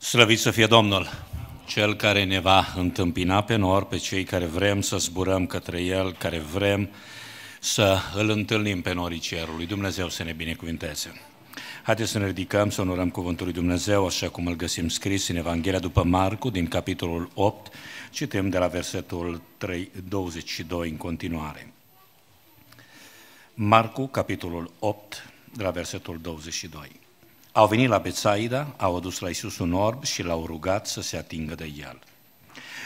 Slăvit să fie Domnul, Cel care ne va întâmpina pe nor, pe cei care vrem să zburăm către El, care vrem să îl întâlnim pe norii cerului. Dumnezeu să ne binecuvinteze. Haideți să ne ridicăm, să onorăm Cuvântul lui Dumnezeu, așa cum îl găsim scris în Evanghelia după Marcu, din capitolul 8, citim de la versetul 3, 22 în continuare. Marcu, capitolul 8, de la versetul 22. Au venit la Betsaida, au adus la Isus un orb și l-au rugat să se atingă de el.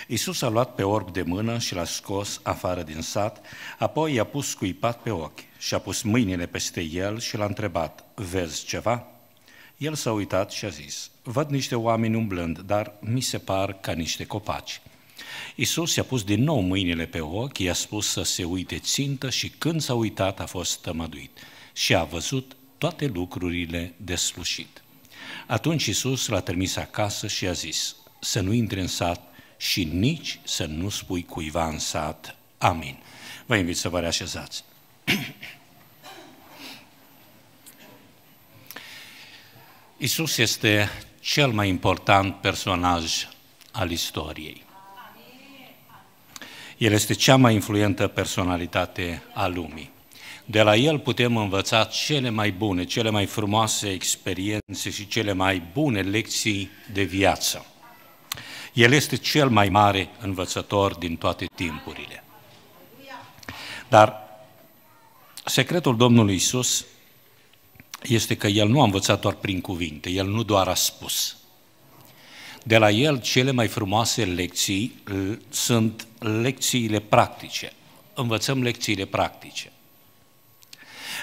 Isus a luat pe orb de mână și l-a scos afară din sat, apoi i-a pus scuipat pe ochi și a pus mâinile peste el și l-a întrebat, vezi ceva? El s-a uitat și a zis, văd niște oameni umblând, dar mi se par ca niște copaci. Isus i-a pus din nou mâinile pe ochi, i-a spus să se uite țintă și când s-a uitat a fost tămăduit și a văzut toate lucrurile de slușit. Atunci Iisus l-a trimis acasă și a zis, să nu intri în sat și nici să nu spui cuiva în sat. Amin. Vă invit să vă reașezați. Iisus este cel mai important personaj al istoriei. El este cea mai influentă personalitate a lumii. De la el putem învăța cele mai bune, cele mai frumoase experiențe și cele mai bune lecții de viață. El este cel mai mare învățător din toate timpurile. Dar secretul Domnului Isus este că El nu a învățat doar prin cuvinte, El nu doar a spus. De la El cele mai frumoase lecții sunt lecțiile practice. Învățăm lecțiile practice.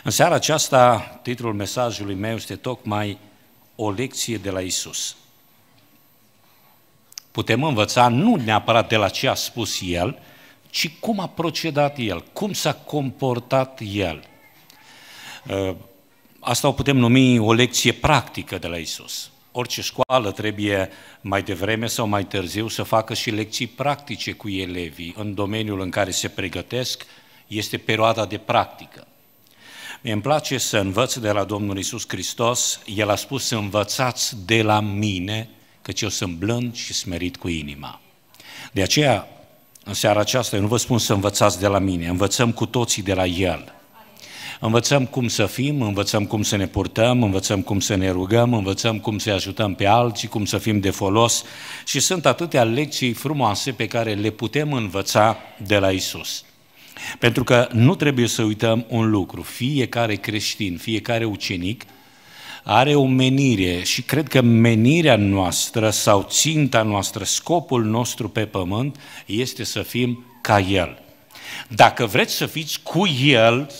În seara aceasta, titlul mesajului meu este tocmai O lecție de la Isus. Putem învăța nu neapărat de la ce a spus El, ci cum a procedat El, cum s-a comportat El. Uh, asta o putem numi o lecție practică de la Isus. Orice școală trebuie mai devreme sau mai târziu să facă și lecții practice cu elevii în domeniul în care se pregătesc, este perioada de practică. Mie îmi place să învăț de la Domnul Isus Hristos. El a spus, învățați de la mine, căci eu sunt blând și smerit cu inima. De aceea, în seara aceasta, eu nu vă spun să învățați de la mine, învățăm cu toții de la El. Învățăm cum să fim, învățăm cum să ne purtăm, învățăm cum să ne rugăm, învățăm cum să ajutăm pe alții, cum să fim de folos și sunt atâtea lecții frumoase pe care le putem învăța de la Isus. Pentru că nu trebuie să uităm un lucru. Fiecare creștin, fiecare ucenic are o menire și cred că menirea noastră sau ținta noastră, scopul nostru pe pământ este să fim ca El. Dacă vreți să fiți cu El,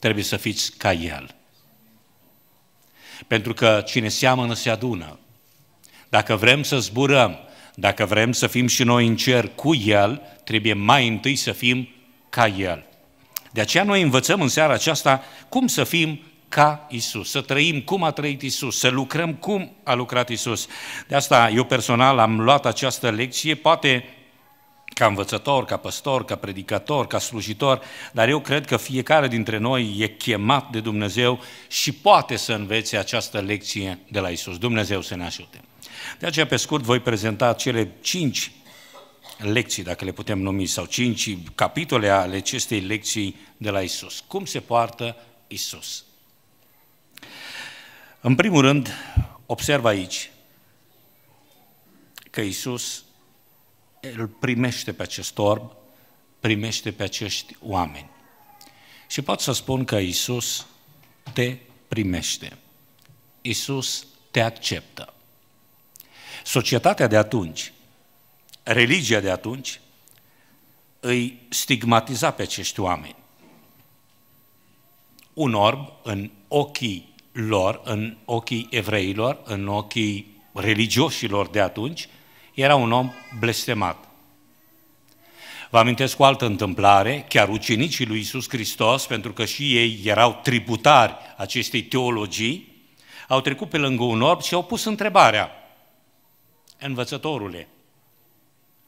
trebuie să fiți ca El. Pentru că cine seamănă se adună. Dacă vrem să zburăm, dacă vrem să fim și noi în cer cu El, trebuie mai întâi să fim ca El. De aceea noi învățăm în seara aceasta cum să fim ca Isus, să trăim cum a trăit Isus, să lucrăm cum a lucrat Isus. De asta eu personal am luat această lecție, poate ca învățător, ca păstor, ca predicator, ca slujitor, dar eu cred că fiecare dintre noi e chemat de Dumnezeu și poate să învețe această lecție de la Isus. Dumnezeu să ne ajute. De aceea, pe scurt, voi prezenta cele cinci lecții, dacă le putem numi, sau cinci capitole ale acestei lecții de la Isus. Cum se poartă Isus? În primul rând, observ aici că Isus îl primește pe acest orb, primește pe acești oameni. Și pot să spun că Isus te primește. Isus te acceptă. Societatea de atunci religia de atunci îi stigmatiza pe acești oameni. Un orb în ochii lor, în ochii evreilor, în ochii religioșilor de atunci, era un om blestemat. Vă amintesc o altă întâmplare, chiar ucenicii lui Isus Hristos, pentru că și ei erau tributari acestei teologii, au trecut pe lângă un orb și au pus întrebarea, învățătorule,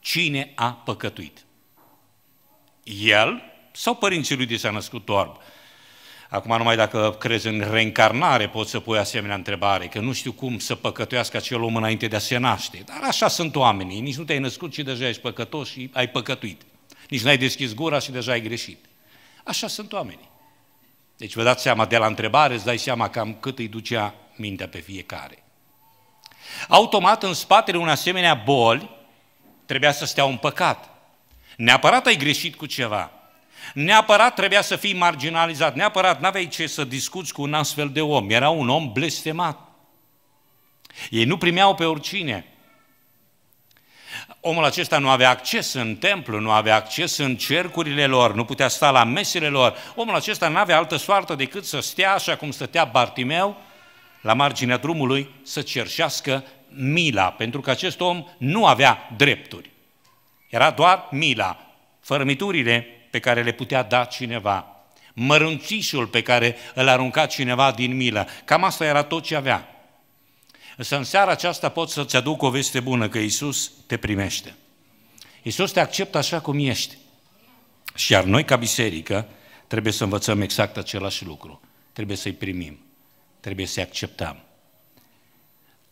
cine a păcătuit. El sau părinții lui de s-a născut orb? Acum numai dacă crezi în reîncarnare poți să pui asemenea întrebare, că nu știu cum să păcătuiască acel om înainte de a se naște. Dar așa sunt oamenii, nici nu te-ai născut și deja ești păcătos și ai păcătuit. Nici n-ai deschis gura și deja ai greșit. Așa sunt oamenii. Deci vă dați seama de la întrebare, îți dai seama cam cât îi ducea mintea pe fiecare. Automat în spatele unei asemenea boli Trebuia să stea un păcat. Neapărat ai greșit cu ceva. Neapărat trebuia să fii marginalizat, neapărat n-aveai ce să discuți cu un astfel de om. Era un om blestemat. Ei nu primeau pe oricine. Omul acesta nu avea acces în templu, nu avea acces în cercurile lor, nu putea sta la mesele lor. Omul acesta nu avea altă soartă decât să stea așa cum stătea Bartimeu, la marginea drumului, să cerșească mila, pentru că acest om nu avea drepturi. Era doar mila, fărămiturile pe care le putea da cineva, mărunțișul pe care îl arunca cineva din milă. Cam asta era tot ce avea. Însă în seara aceasta pot să-ți aduc o veste bună, că Isus te primește. Isus te acceptă așa cum ești. Și iar noi, ca biserică, trebuie să învățăm exact același lucru. Trebuie să-i primim, trebuie să-i acceptăm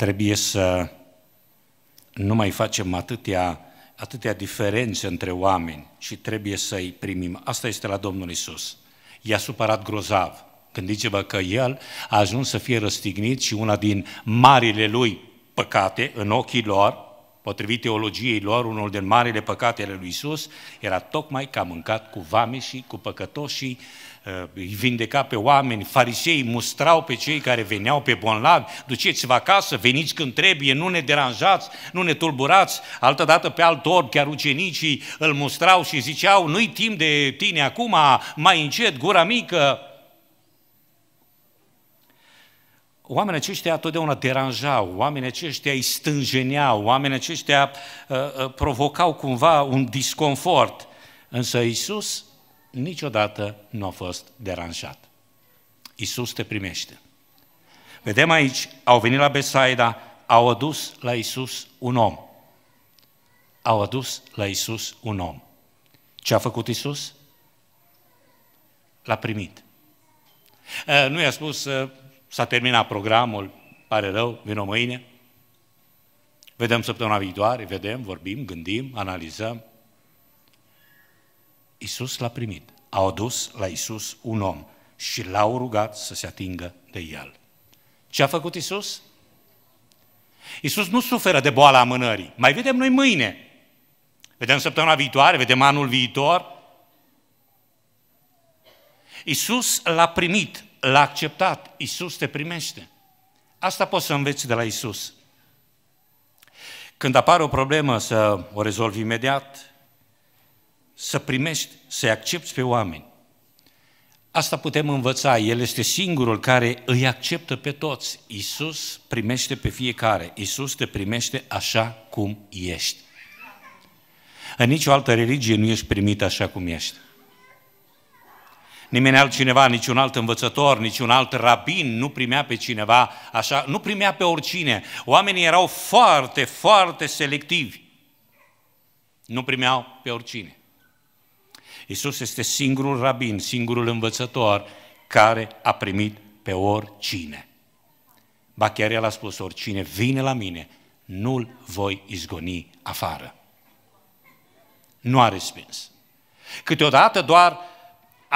trebuie să nu mai facem atâtea, atâtea diferențe între oameni și trebuie să-i primim. Asta este la Domnul Isus. I-a supărat grozav. Gândiți-vă că el a ajuns să fie răstignit și una din marile lui păcate în ochii lor potrivit teologiei lor, unul din marile păcate ale lui Isus era tocmai că a mâncat cu și cu păcătoșii, uh, îi vindeca pe oameni, farisei mustrau pe cei care veneau pe bonlavi, duceți-vă acasă, veniți când trebuie, nu ne deranjați, nu ne tulburați, altădată pe alt orb, chiar ucenicii îl mustrau și ziceau, nu-i timp de tine acum, mai încet, gura mică, oamenii aceștia totdeauna deranjau, oamenii aceștia îi stânjeneau, oamenii aceștia uh, uh, provocau cumva un disconfort. Însă Isus niciodată nu a fost deranjat. Isus te primește. Vedem aici, au venit la Besaida, au adus la Isus un om. Au adus la Isus un om. Ce a făcut Isus? L-a primit. Uh, nu i-a spus, uh, S-a terminat programul, pare rău, o mâine. Vedem săptămâna viitoare, vedem, vorbim, gândim, analizăm. Iisus l-a primit. A adus la Iisus un om și l-au rugat să se atingă de el. Ce a făcut Iisus? Iisus nu suferă de boala amânării. Mai vedem noi mâine. Vedem săptămâna viitoare, vedem anul viitor. Iisus l-a primit L-a acceptat, Iisus te primește. Asta poți să înveți de la Iisus. Când apare o problemă, să o rezolvi imediat, să primești, să-i accepti pe oameni. Asta putem învăța, El este singurul care îi acceptă pe toți. Iisus primește pe fiecare, Iisus te primește așa cum ești. În nicio altă religie nu ești primit așa cum ești. Nimeni altcineva, niciun alt învățător, niciun alt rabin nu primea pe cineva, așa, nu primea pe oricine. Oamenii erau foarte, foarte selectivi. Nu primeau pe oricine. Isus este singurul rabin, singurul învățător care a primit pe oricine. Ba chiar el a spus, oricine vine la mine, nu-l voi izgoni afară. Nu a respins. Câteodată doar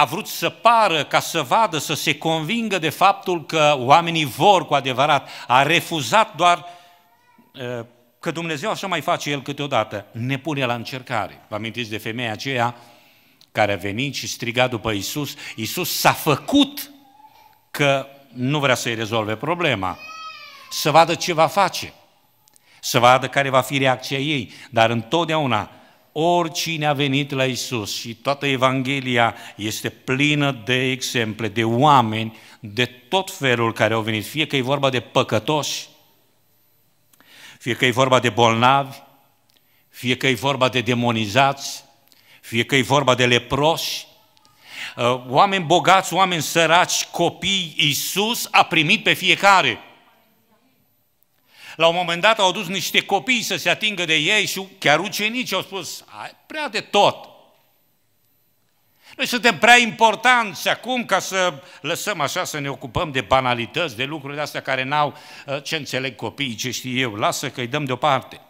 a vrut să pară, ca să vadă, să se convingă de faptul că oamenii vor cu adevărat. A refuzat doar că Dumnezeu așa mai face El câteodată, ne pune la încercare. Vă amintiți de femeia aceea care a venit și striga după Isus. Isus s-a făcut că nu vrea să-i rezolve problema, să vadă ce va face, să vadă care va fi reacția ei, dar întotdeauna oricine a venit la Isus și toată Evanghelia este plină de exemple, de oameni de tot felul care au venit, fie că e vorba de păcătoși, fie că e vorba de bolnavi, fie că e vorba de demonizați, fie că e vorba de leproși, uh, oameni bogați, oameni săraci, copii, Isus a primit pe fiecare. La un moment dat au adus niște copii să se atingă de ei și chiar ucenici au spus, prea de tot. Noi suntem prea importanți acum ca să lăsăm așa să ne ocupăm de banalități, de lucruri de astea care n-au ă, ce înțeleg copiii, ce știu eu, lasă că îi dăm deoparte.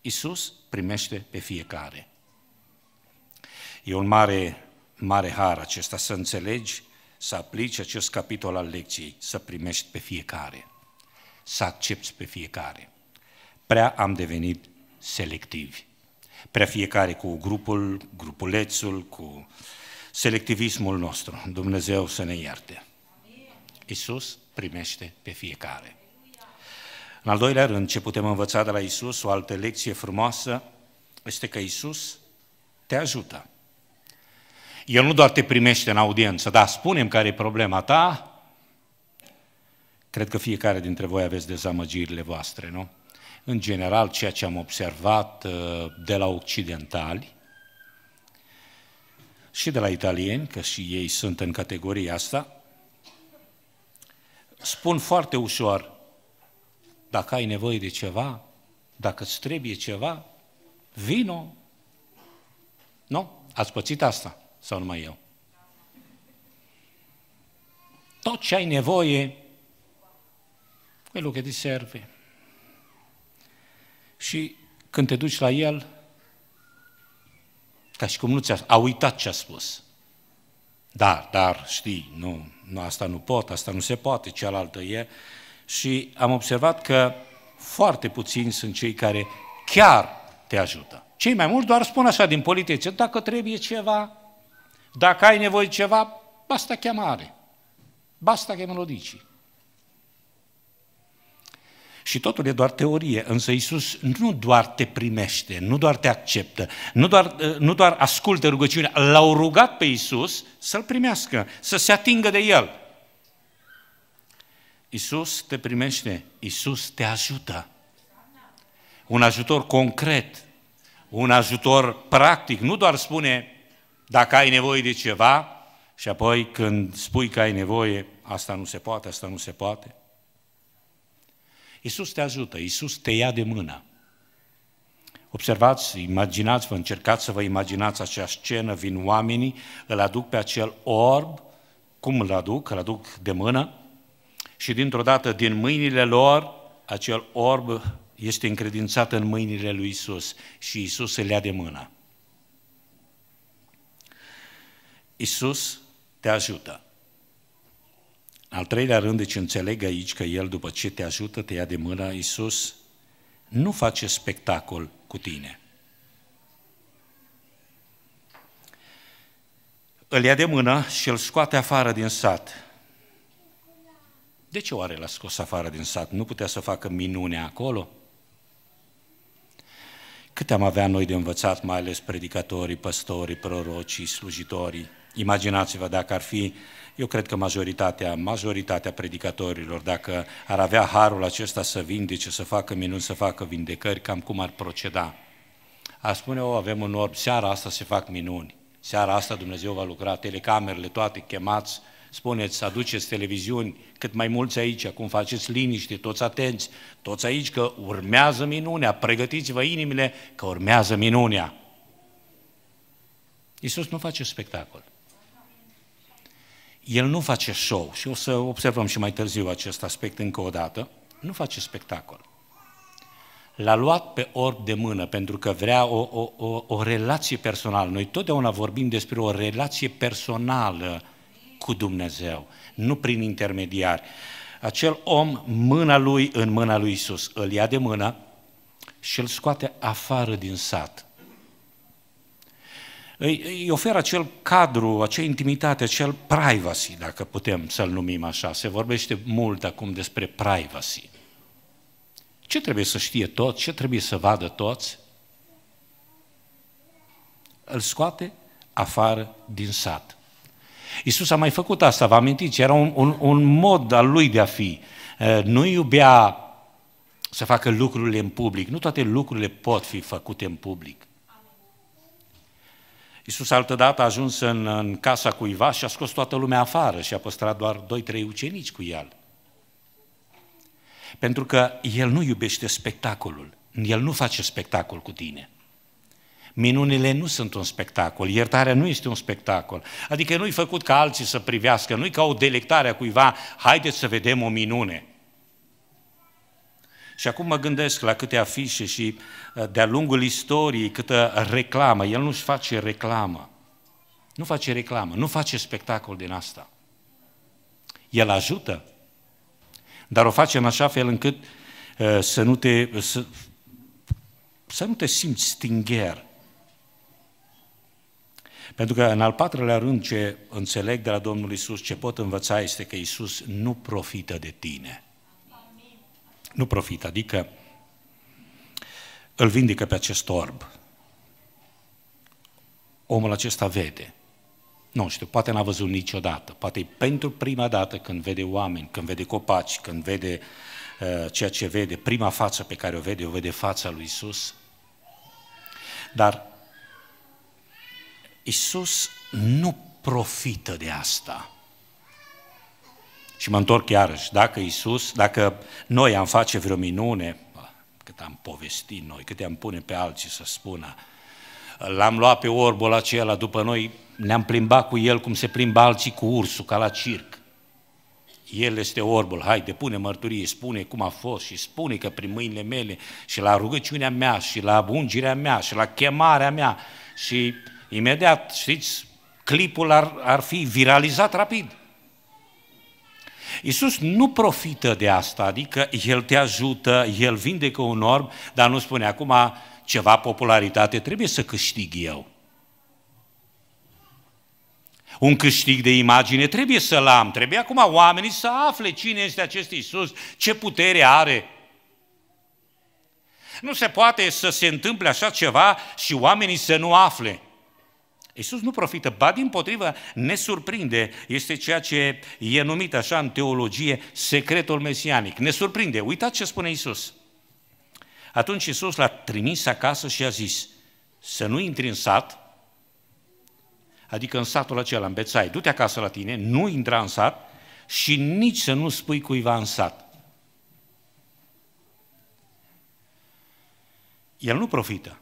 Isus primește pe fiecare. E un mare, mare har acesta să înțelegi, să aplici acest capitol al lecției, să primești pe fiecare să accepți pe fiecare. Prea am devenit selectivi. Prea fiecare cu grupul, grupulețul, cu selectivismul nostru. Dumnezeu să ne ierte. Isus primește pe fiecare. În al doilea rând, ce putem învăța de la Isus, o altă lecție frumoasă, este că Isus te ajută. El nu doar te primește în audiență, dar spunem care e problema ta, Cred că fiecare dintre voi aveți dezamăgirile voastre, nu? În general, ceea ce am observat uh, de la occidentali și de la italieni, că și ei sunt în categoria asta, spun foarte ușor, dacă ai nevoie de ceva, dacă îți trebuie ceva, vino. Nu? Ați pățit asta? Sau numai eu? Tot ce ai nevoie, quello che ti serve. Și când te duci la el, ca și cum nu ți-a a uitat ce a spus. Da, dar știi, nu, nu, asta nu pot, asta nu se poate, cealaltă e. Și am observat că foarte puțini sunt cei care chiar te ajută. Cei mai mulți doar spun așa din politice, dacă trebuie ceva, dacă ai nevoie de ceva, basta chemare, basta chemelodicii. me lo dici. Și totul e doar teorie, însă Isus nu doar te primește, nu doar te acceptă, nu doar, ă, nu doar ascultă rugăciunea, l-au rugat pe Isus să-l primească, să se atingă de el. Isus te primește, Isus te ajută. Un ajutor concret, un ajutor practic, nu doar spune dacă ai nevoie de ceva și apoi când spui că ai nevoie, asta nu se poate, asta nu se poate. Iisus te ajută, Iisus te ia de mână. Observați, imaginați-vă, încercați să vă imaginați acea scenă, vin oamenii, îl aduc pe acel orb, cum îl aduc? Îl aduc de mână și dintr-o dată din mâinile lor, acel orb este încredințat în mâinile lui Isus și Isus îl ia de mână. Isus te ajută al treilea rând, deci înțeleg aici că El, după ce te ajută, te ia de mână, Iisus nu face spectacol cu tine. Îl ia de mână și îl scoate afară din sat. De ce oare l-a scos afară din sat? Nu putea să facă minune acolo? Câte am avea noi de învățat, mai ales predicatorii, păstorii, prorocii, slujitorii? Imaginați-vă dacă ar fi, eu cred că majoritatea, majoritatea predicatorilor, dacă ar avea harul acesta să vindece, să facă minuni, să facă vindecări, cam cum ar proceda. Ar spune, o, avem un orb, seara asta se fac minuni, seara asta Dumnezeu va lucra, telecamerele toate chemați, spuneți, aduceți televiziuni cât mai mulți aici, acum faceți liniște, toți atenți, toți aici că urmează minunea, pregătiți-vă inimile că urmează minunea. Iisus nu face spectacol. El nu face show și o să observăm și mai târziu acest aspect încă o dată. Nu face spectacol. L-a luat pe orb de mână pentru că vrea o, o, o, o relație personală. Noi totdeauna vorbim despre o relație personală cu Dumnezeu, nu prin intermediari. Acel om, mâna lui în mâna lui Isus, îl ia de mână și îl scoate afară din sat îi, oferă acel cadru, acea intimitate, acel privacy, dacă putem să-l numim așa. Se vorbește mult acum despre privacy. Ce trebuie să știe tot? Ce trebuie să vadă toți? Îl scoate afară din sat. Iisus a mai făcut asta, vă amintiți? Era un, un, un mod al lui de a fi. Nu iubea să facă lucrurile în public. Nu toate lucrurile pot fi făcute în public. Iisus altădată a ajuns în, în casa cuiva și a scos toată lumea afară și a păstrat doar doi, trei ucenici cu el. Pentru că el nu iubește spectacolul, el nu face spectacol cu tine. Minunile nu sunt un spectacol, iertarea nu este un spectacol. Adică nu-i făcut ca alții să privească, nu-i ca o delectare a cuiva, haideți să vedem o minune. Și acum mă gândesc la câte afișe și uh, de-a lungul istoriei câtă reclamă. El nu-și face reclamă. Nu face reclamă, nu face spectacol din asta. El ajută, dar o face în așa fel încât uh, să nu te, uh, să, să nu te simți stingher. Pentru că în al patrulea rând ce înțeleg de la Domnul Isus, ce pot învăța este că Isus nu profită de tine. Nu profit, adică îl vindecă pe acest orb. Omul acesta vede. Nu știu, poate n-a văzut niciodată, poate e pentru prima dată când vede oameni, când vede copaci, când vede uh, ceea ce vede, prima față pe care o vede, o vede fața lui Isus. Dar Isus nu profită de asta. Și mă întorc iarăși, dacă Isus, dacă noi am face vreo minune, cât am povestit noi, cât am pune pe alții să spună, l-am luat pe orbul acela după noi, ne-am plimbat cu el cum se plimbă alții cu ursul, ca la circ. El este orbul, hai, depune mărturie, spune cum a fost și spune că prin mâinile mele și la rugăciunea mea și la ungirea mea și la chemarea mea și imediat, știți, clipul ar, ar fi viralizat rapid. Iisus nu profită de asta, adică El te ajută, El vindecă un orb, dar nu spune acum ceva popularitate, trebuie să câștig eu. Un câștig de imagine trebuie să-l am, trebuie acum oamenii să afle cine este acest Iisus, ce putere are. Nu se poate să se întâmple așa ceva și oamenii să nu afle. Iisus nu profită, ba din potrivă ne surprinde, este ceea ce e numit așa în teologie secretul mesianic. Ne surprinde, uitați ce spune Iisus. Atunci Iisus l-a trimis acasă și a zis, să nu intri în sat, adică în satul acela, în Bețai, du-te acasă la tine, nu intra în sat și nici să nu spui cuiva în sat. El nu profită.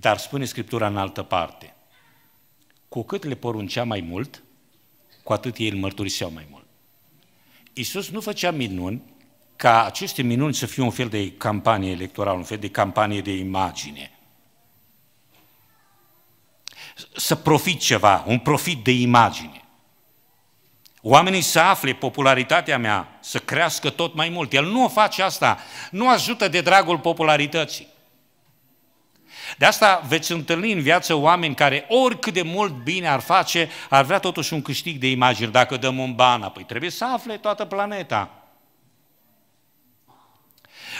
Dar spune Scriptura în altă parte, cu cât le poruncea mai mult, cu atât ei îl mărturiseau mai mult. Iisus nu făcea minuni ca aceste minuni să fie un fel de campanie electorală, un fel de campanie de imagine. Să profit ceva, un profit de imagine. Oamenii să afle popularitatea mea, să crească tot mai mult. El nu o face asta, nu ajută de dragul popularității. De asta veți întâlni în viață oameni care oricât de mult bine ar face, ar vrea totuși un câștig de imagini. Dacă dăm un ban, apoi trebuie să afle toată planeta.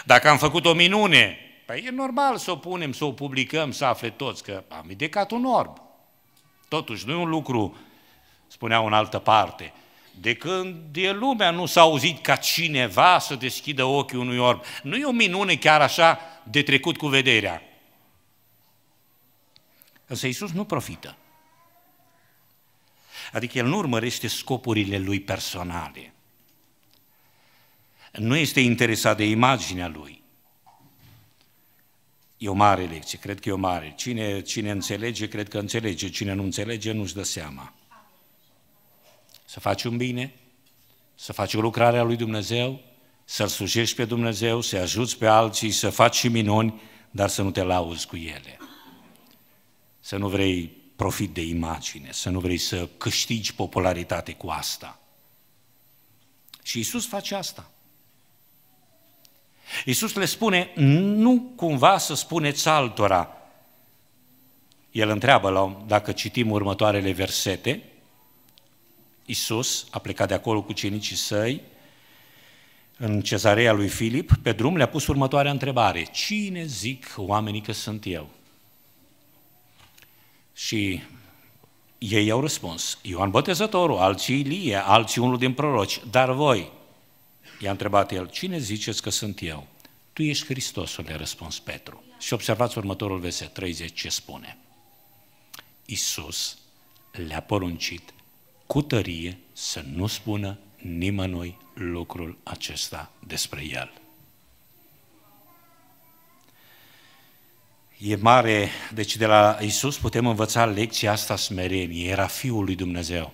Dacă am făcut o minune, păi e normal să o punem, să o publicăm, să afle toți că am ridicat un orb. Totuși, nu e un lucru, spunea în altă parte, de când e lumea nu s-a auzit ca cineva să deschidă ochii unui orb. Nu e o minune chiar așa de trecut cu vederea. Însă Iisus nu profită. Adică el nu urmărește scopurile lui personale. Nu este interesat de imaginea lui. E o mare lecție, cred că e o mare. Cine, cine înțelege, cred că înțelege. Cine nu înțelege, nu-și dă seama. Să faci un bine, să faci o lucrare a lui Dumnezeu, să-L slujești pe Dumnezeu, să-i ajuți pe alții, să faci și minuni, dar să nu te lauzi cu ele. Să nu vrei profit de imagine, să nu vrei să câștigi popularitate cu asta. Și Isus face asta. Iisus le spune, nu cumva să spuneți altora. El întreabă, dacă citim următoarele versete, Iisus a plecat de acolo cu cenicii săi, în cezarea lui Filip, pe drum le-a pus următoarea întrebare. Cine zic oamenii că sunt eu? Și ei au răspuns, Ioan Botezătorul, alții Ilie, alții unul din proroci, dar voi, i-a întrebat el, cine ziceți că sunt eu? Tu ești Hristosul, le-a răspuns Petru. Și observați următorul verset 30 ce spune. Iisus le-a poruncit cu tărie să nu spună nimănui lucrul acesta despre el. e mare, deci de la Isus putem învăța lecția asta smerenie, era Fiul lui Dumnezeu.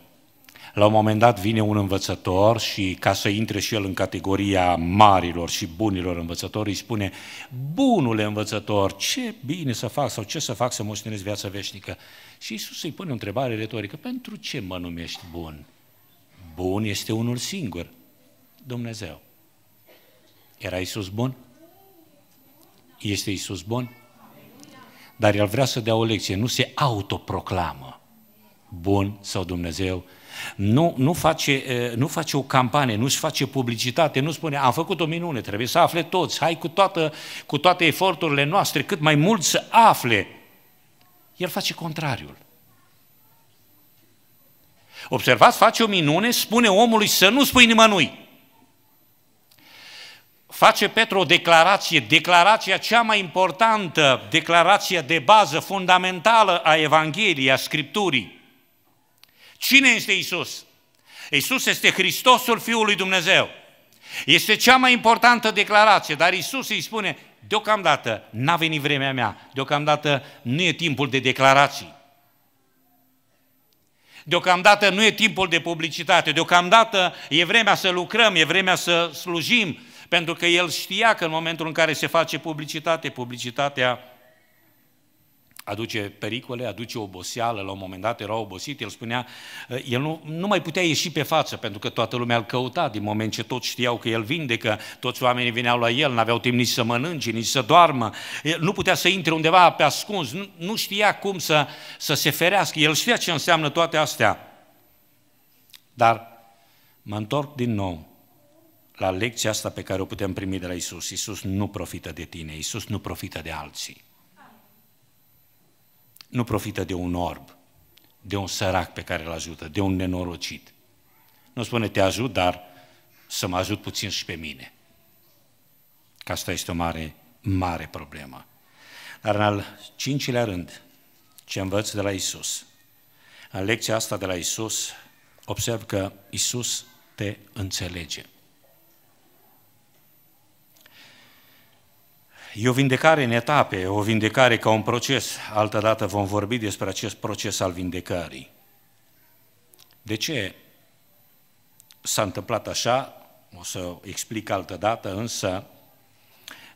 La un moment dat vine un învățător și ca să intre și el în categoria marilor și bunilor învățători, îi spune, bunule învățător, ce bine să fac sau ce să fac să moștenez viața veșnică? Și Isus îi pune o întrebare retorică, pentru ce mă numești bun? Bun este unul singur, Dumnezeu. Era Isus bun? Este Isus bun? dar el vrea să dea o lecție, nu se autoproclamă bun sau Dumnezeu. Nu, nu, face, nu face o campanie, nu-și face publicitate, nu spune am făcut o minune, trebuie să afle toți, hai cu, toată, cu toate eforturile noastre, cât mai mult să afle. El face contrariul. Observați, face o minune, spune omului să nu spui nimănui face Petru o declarație, declarația cea mai importantă, declarația de bază, fundamentală a Evangheliei, a Scripturii. Cine este Isus? Isus este Hristosul Fiului Dumnezeu. Este cea mai importantă declarație, dar Isus îi spune, deocamdată n-a venit vremea mea, deocamdată nu e timpul de declarații. Deocamdată nu e timpul de publicitate, deocamdată e vremea să lucrăm, e vremea să slujim, pentru că el știa că în momentul în care se face publicitate, publicitatea aduce pericole, aduce oboseală, la un moment dat era obosit, el spunea, eh, el nu, nu mai putea ieși pe față, pentru că toată lumea îl căuta, din moment ce toți știau că el vindecă, toți oamenii veneau la el, n-aveau timp nici să mănânce, nici să doarmă, nu putea să intre undeva pe ascuns, nu, nu știa cum să, să se ferească, el știa ce înseamnă toate astea. Dar mă întorc din nou la lecția asta pe care o putem primi de la Isus. Isus nu profită de tine, Isus nu profită de alții. Nu profită de un orb, de un sărac pe care îl ajută, de un nenorocit. Nu spune te ajut, dar să mă ajut puțin și pe mine. Că asta este o mare, mare problemă. Dar în al cincilea rând, ce învăț de la Isus. În lecția asta de la Isus, observ că Isus te înțelege. E o vindecare în etape, o vindecare ca un proces. Altădată dată vom vorbi despre acest proces al vindecării. De ce s-a întâmplat așa, o să explic altă dată, însă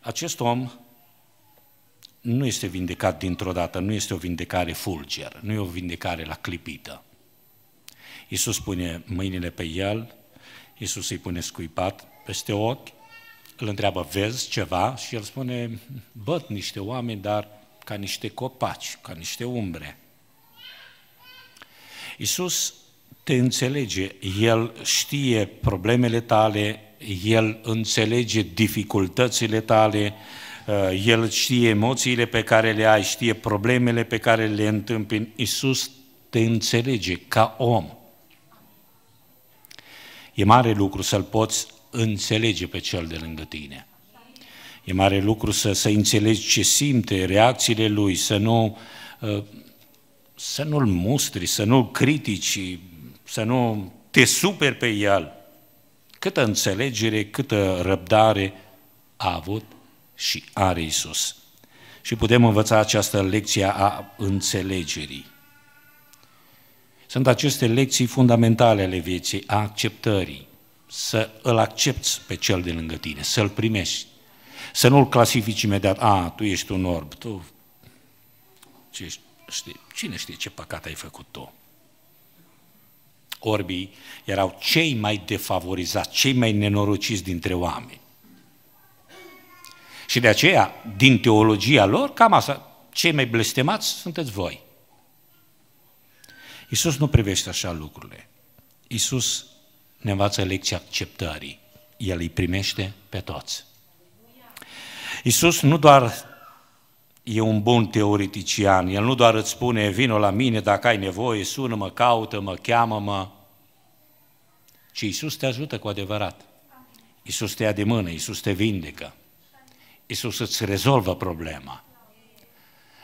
acest om nu este vindecat dintr-o dată, nu este o vindecare fulger, nu e o vindecare la clipită. Iisus pune mâinile pe el, Iisus îi pune scuipat peste ochi, îl întreabă, vezi ceva? Și el spune, băt niște oameni, dar ca niște copaci, ca niște umbre. Iisus te înțelege, El știe problemele tale, El înțelege dificultățile tale, uh, El știe emoțiile pe care le ai, știe problemele pe care le întâmpin Iisus te înțelege ca om. E mare lucru să-L poți înțelege pe cel de lângă tine. E mare lucru să, să înțelegi ce simte, reacțiile lui, să nu ă, să nu-l mustri, să nu-l critici, să nu te superi pe el. Câtă înțelegere, câtă răbdare a avut și are Isus. Și putem învăța această lecție a înțelegerii. Sunt aceste lecții fundamentale ale vieții, a acceptării să îl accepti pe cel de lângă tine, să-l primești. Să nu-l clasifici imediat, a, tu ești un orb, tu... Ce știi, cine știe ce păcat ai făcut tu? Orbii erau cei mai defavorizați, cei mai nenorociți dintre oameni. Și de aceea, din teologia lor, cam asta, cei mai blestemați sunteți voi. Iisus nu privește așa lucrurile. Iisus ne învață lecția acceptării. El îi primește pe toți. Iisus nu doar e un bun teoretician, El nu doar îți spune, vină la mine dacă ai nevoie, sună-mă, caută-mă, cheamă-mă, ci Iisus te ajută cu adevărat. Iisus te ia de mână, Iisus te vindecă, Iisus îți rezolvă problema.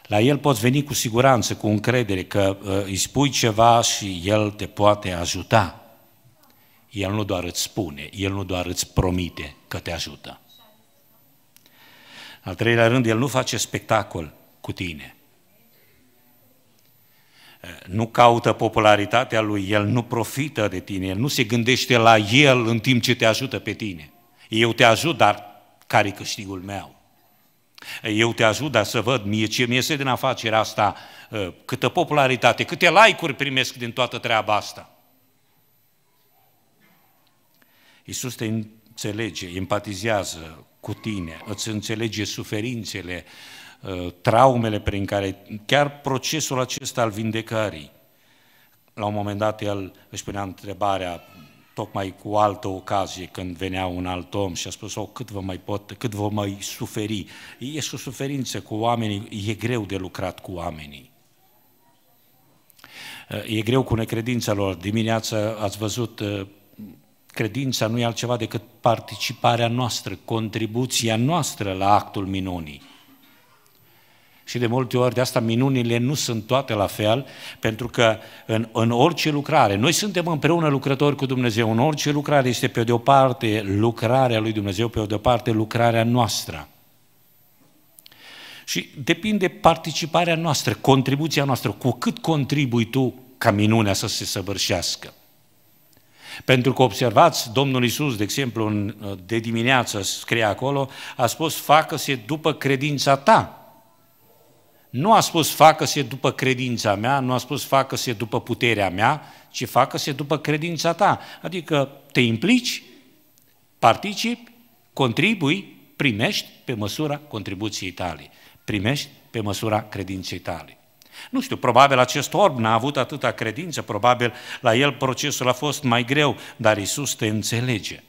La El poți veni cu siguranță, cu încredere, că uh, îi spui ceva și El te poate ajuta. El nu doar îți spune, El nu doar îți promite că te ajută. Al treilea rând, El nu face spectacol cu tine. Nu caută popularitatea lui, El nu profită de tine, El nu se gândește la El în timp ce te ajută pe tine. Eu te ajut, dar care câștigul meu? Eu te ajut, dar să văd mie ce mi iese din afacerea asta, ă, câtă popularitate, câte like-uri primesc din toată treaba asta. Iisus te înțelege, empatizează cu tine, îți înțelege suferințele, uh, traumele prin care, chiar procesul acesta al vindecării. La un moment dat el își punea întrebarea, tocmai cu altă ocazie, când venea un alt om și a spus, o, oh, cât vă mai pot, cât vă mai suferi. E o suferință cu oamenii, e greu de lucrat cu oamenii. Uh, e greu cu necredința lor. Dimineața ați văzut uh, Credința nu e altceva decât participarea noastră, contribuția noastră la actul minunii. Și de multe ori de asta minunile nu sunt toate la fel, pentru că în, în orice lucrare, noi suntem împreună lucrători cu Dumnezeu, în orice lucrare este pe de o parte lucrarea lui Dumnezeu, pe de o parte lucrarea noastră. Și depinde participarea noastră, contribuția noastră, cu cât contribui tu ca minunea să se săvârșească. Pentru că observați, Domnul Isus, de exemplu, în, uh, de dimineață scrie acolo, a spus, facă-se după credința ta. Nu a spus, facă-se după credința mea, nu a spus, facă-se după puterea mea, ci facă-se după credința ta. Adică te implici, participi, contribui, primești pe măsura contribuției tale, primești pe măsura credinței tale. Nu știu, probabil acest orb n-a avut atâta credință, probabil la el procesul a fost mai greu, dar Isus te înțelege.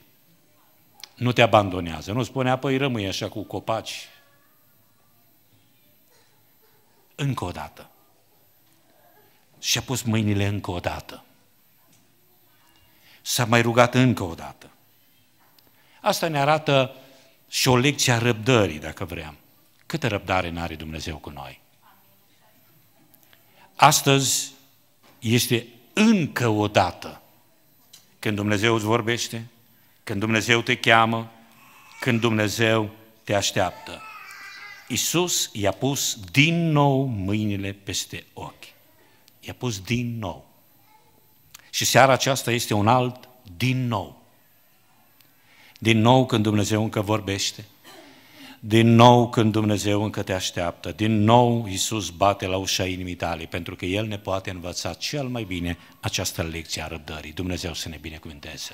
Nu te abandonează, nu spune, apoi rămâi așa cu copaci. Încă o dată. Și-a pus mâinile încă o dată. S-a mai rugat încă o dată. Asta ne arată și o lecție a răbdării, dacă vrem. Câtă răbdare n-are Dumnezeu cu noi? Astăzi este încă o dată când Dumnezeu îți vorbește, când Dumnezeu te cheamă, când Dumnezeu te așteaptă. Isus i-a pus din nou mâinile peste ochi. I-a pus din nou. Și seara aceasta este un alt din nou. Din nou când Dumnezeu încă vorbește, din nou când Dumnezeu încă te așteaptă, din nou Iisus bate la ușa inimii tale, pentru că El ne poate învăța cel mai bine această lecție a răbdării. Dumnezeu să ne binecuvânteze.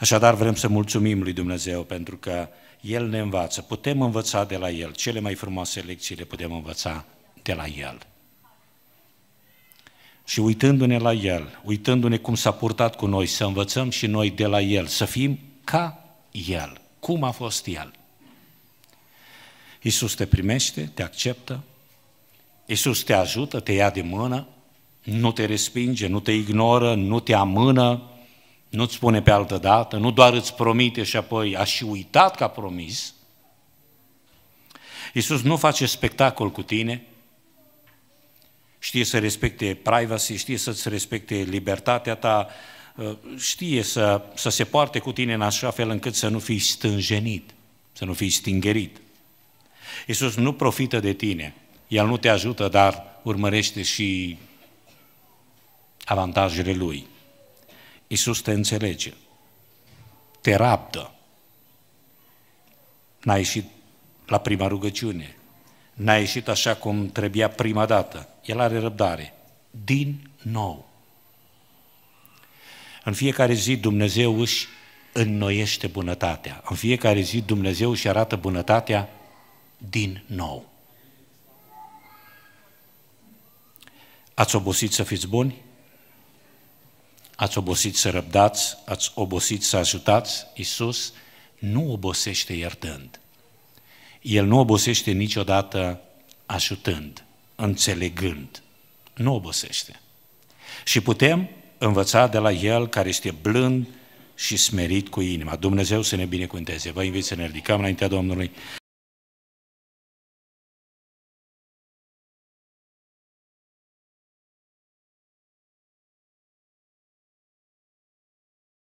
Așadar vrem să mulțumim lui Dumnezeu pentru că El ne învață, putem învăța de la El, cele mai frumoase lecții le putem învăța de la El. Și uitându-ne la El, uitându-ne cum s-a purtat cu noi, să învățăm și noi de la El, să fim ca El, cum a fost El. Iisus te primește, te acceptă, Iisus te ajută, te ia de mână, nu te respinge, nu te ignoră, nu te amână, nu-ți spune pe altă dată, nu doar îți promite și apoi a și uitat că a promis. Iisus nu face spectacol cu tine, știe să respecte privacy, știe să-ți respecte libertatea ta, știe să, să se poarte cu tine în așa fel încât să nu fii stânjenit, să nu fii stingerit. Iisus nu profită de tine. El nu te ajută, dar urmărește și avantajele Lui. Iisus te înțelege, te raptă. N-a ieșit la prima rugăciune, n-a ieșit așa cum trebuia prima dată. El are răbdare. Din nou. În fiecare zi Dumnezeu își înnoiește bunătatea. În fiecare zi Dumnezeu își arată bunătatea din nou. Ați obosit să fiți buni? Ați obosit să răbdați? Ați obosit să ajutați? Iisus nu obosește iertând. El nu obosește niciodată ajutând, înțelegând. Nu obosește. Și putem învăța de la El care este blând și smerit cu inima. Dumnezeu să ne binecuvânteze. Vă invit să ne ridicăm înaintea Domnului.